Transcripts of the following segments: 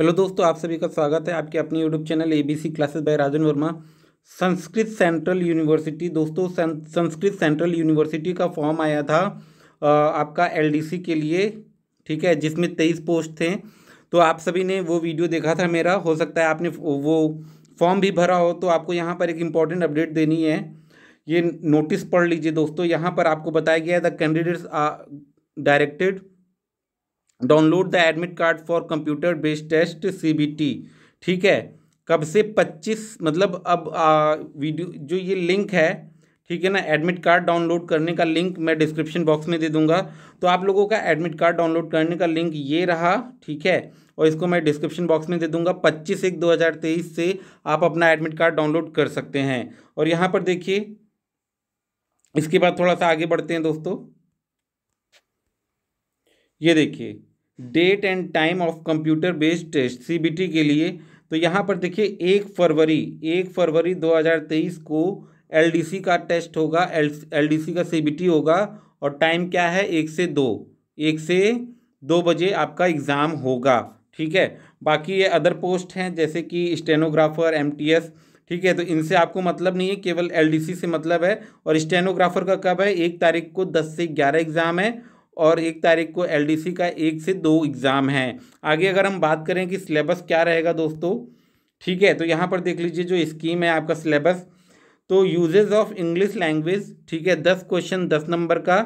hello दोस्तों आप सभी का स्वागत है आपके अपने YouTube channel ABC classes by Rajan Verma Sanskrit central university दोस्तों संस्कृत सेंट्रल यूनिवर्सिटी का फॉर्म आया था आपका एलडीसी के लिए ठीक है जिसमें तेईस पोस्ट थे तो आप सभी ने वो वीडियो देखा था मेरा हो सकता है आपने वो फॉर्म भी भरा हो तो आपको यहाँ पर एक इम्पॉर्टेंट अपडेट देनी है ये नोटिस पढ़ लीजिए दोस्तों यहाँ पर आपको बताया गया है the candidates are directed download the admit card for computer based test CBT ठीक है कब से पच्चीस मतलब अब आ, वीडियो जो ये लिंक है ठीक है ना एडमिट कार्ड डाउनलोड करने का लिंक मैं डिस्क्रिप्शन बॉक्स में दे दूंगा तो आप लोगों का एडमिट कार्ड डाउनलोड करने का लिंक ये रहा ठीक है और इसको मैं डिस्क्रिप्शन बॉक्स में दे दूंगा पच्चीस एक दो हज़ार तेईस से आप अपना एडमिट कार्ड डाउनलोड कर सकते हैं और यहाँ पर देखिए इसके बाद थोड़ा सा आगे बढ़ते हैं दोस्तों ये देखिए date and time of computer based test सी के लिए तो यहाँ पर देखिए एक फरवरी एक फरवरी 2023 को एल का टेस्ट होगा एल का सी होगा और टाइम क्या है एक से दो एक से दो बजे आपका एग्ज़ाम होगा ठीक है बाकी ये अदर पोस्ट हैं जैसे कि स्टेनोग्राफर एम ठीक है तो इनसे आपको मतलब नहीं है केवल एल से मतलब है और स्टेनोग्राफर का कब है एक तारीख को दस से ग्यारह एग्ज़ाम है और एक तारीख को एल का एक से दो एग्ज़ाम है आगे अगर हम बात करें कि सिलेबस क्या रहेगा दोस्तों ठीक है तो यहाँ पर देख लीजिए जो स्कीम है आपका सिलेबस तो यूजेज ऑफ इंग्लिश लैंग्वेज ठीक है दस क्वेश्चन दस नंबर का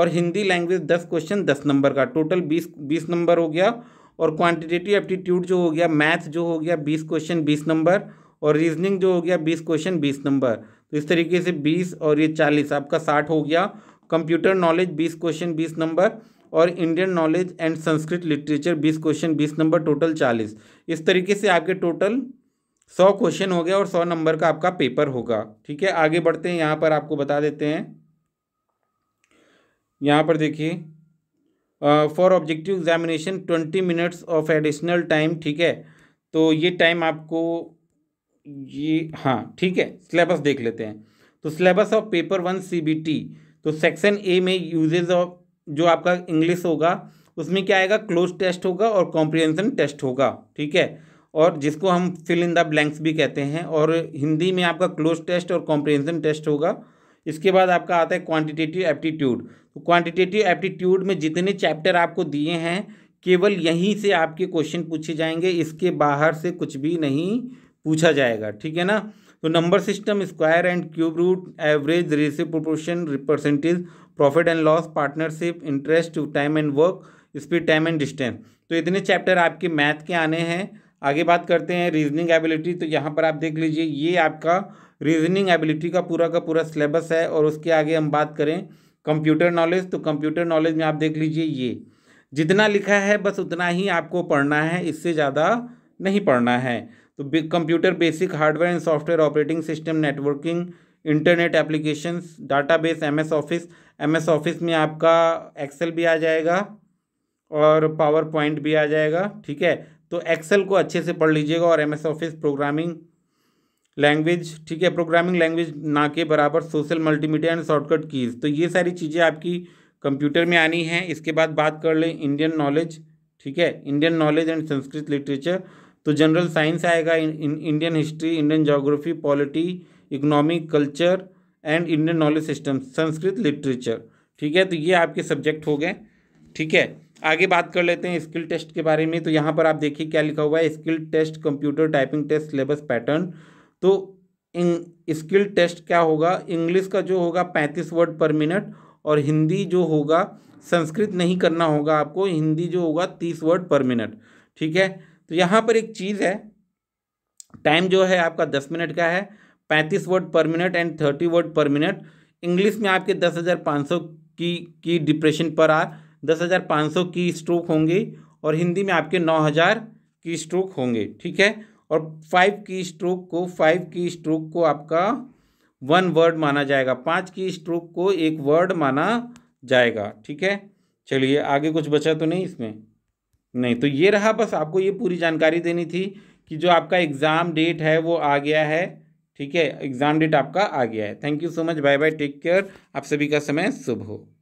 और हिंदी लैंग्वेज दस क्वेश्चन दस नंबर का टोटल बीस बीस नंबर हो गया और क्वांटिटेटिव एप्टीट्यूड जो हो गया मैथ जो हो गया बीस क्वेश्चन बीस नंबर और रीजनिंग जो हो गया बीस क्वेश्चन बीस नंबर तो इस तरीके से बीस और ये चालीस आपका साठ हो गया कंप्यूटर नॉलेज बीस क्वेश्चन बीस नंबर और Indian knowledge and Sanskrit literature बीस क्वेश्चन बीस नंबर टोटल चालीस इस तरीके से आपके टोटल सौ क्वेश्चन हो गया और सौ नंबर का आपका पेपर होगा ठीक है आगे बढ़ते हैं यहाँ पर आपको बता देते हैं यहाँ पर देखिए for objective examination twenty minutes of additional time ठीक है तो ये टाइम आपको ये हाँ ठीक है सिलेबस देख लेते हैं तो syllabus of paper one C B T तो सेक्शन ए में यूजेज ऑफ जो आपका इंग्लिश होगा उसमें क्या आएगा क्लोज टेस्ट होगा और कॉम्प्रिहेंसन टेस्ट होगा ठीक है और जिसको हम फिल इन द ब्लैंक्स भी कहते हैं और हिंदी में आपका क्लोज टेस्ट और कॉम्प्रिहेंसन टेस्ट होगा इसके बाद आपका आता है क्वांटिटेटिव एप्टीट्यूड तो क्वांटिटेटिव एप्टीट्यूड में जितने चैप्टर आपको दिए हैं केवल यहीं से आपके क्वेश्चन पूछे जाएंगे इसके बाहर से कुछ भी नहीं पूछा जाएगा ठीक है ना तो number system square and cube root average ratio proportion percentage profit and loss partnership interest time and work speed time and distance तो इतने चैप्टर आपके मैथ के आने हैं आगे बात करते हैं रीजनिंग एबिलिटी तो यहाँ पर आप देख लीजिए ये आपका रीजनिंग एबिलिटी का पूरा का पूरा सिलेबस है और उसके आगे हम बात करें कंप्यूटर नॉलेज तो कंप्यूटर नॉलेज में आप देख लीजिए ये जितना लिखा है बस उतना ही आपको पढ़ना है इससे ज़्यादा नहीं पढ़ना है तो computer basic hardware and software operating system networking internet applications database MS office MS office में आपका एक्सेल भी आ जाएगा और पावर पॉइंट भी आ जाएगा ठीक है तो एक्सेल को अच्छे से पढ़ लीजिएगा और एमएस ऑफिस प्रोग्रामिंग लैंग्वेज ठीक है प्रोग्रामिंग लैंग्वेज ना के बराबर social multimedia and shortcut keys तो ये सारी चीज़ें आपकी कंप्यूटर में आनी है इसके बाद बात कर लें इंडियन नॉलेज ठीक है Indian knowledge and Sanskrit literature तो जनरल साइंस आएगा Indian history Indian geography polity economic culture and Indian knowledge system Sanskrit literature ठीक है तो ये आपके सब्जेक्ट हो गए ठीक है आगे बात कर लेते हैं स्किल टेस्ट के बारे में तो यहाँ पर आप देखिए क्या लिखा हुआ है skill test computer typing test syllabus pattern तो इन स्किल टेस्ट क्या होगा इंग्लिश का जो होगा पैंतीस वर्ड पर मिनट और हिंदी जो होगा संस्कृत नहीं करना होगा आपको हिंदी जो होगा तीस वर्ड पर मिनट ठीक है तो यहाँ पर एक चीज़ है टाइम जो है आपका दस मिनट का है पैंतीस word per minute and thirty word per minute English में आपके दस हज़ार पाँच सौ की की डिप्रेशन पर आर दस हज़ार पाँच सौ की स्ट्रोक होंगी और हिंदी में आपके नौ हज़ार की स्ट्रोक होंगे ठीक है और फाइव की स्ट्रोक को फाइव की स्ट्रोक को आपका वन वर्ड माना जाएगा पाँच की स्ट्रोक को एक वर्ड माना जाएगा ठीक है चलिए आगे कुछ बचा तो नहीं इसमें नहीं तो ये रहा बस आपको ये पूरी जानकारी देनी थी कि जो आपका एग्ज़ाम डेट है वो आ गया है ठीक है एग्ज़ाम डेट आपका आ गया है thank you so much bye bye take care आप सभी का समय शुभ हो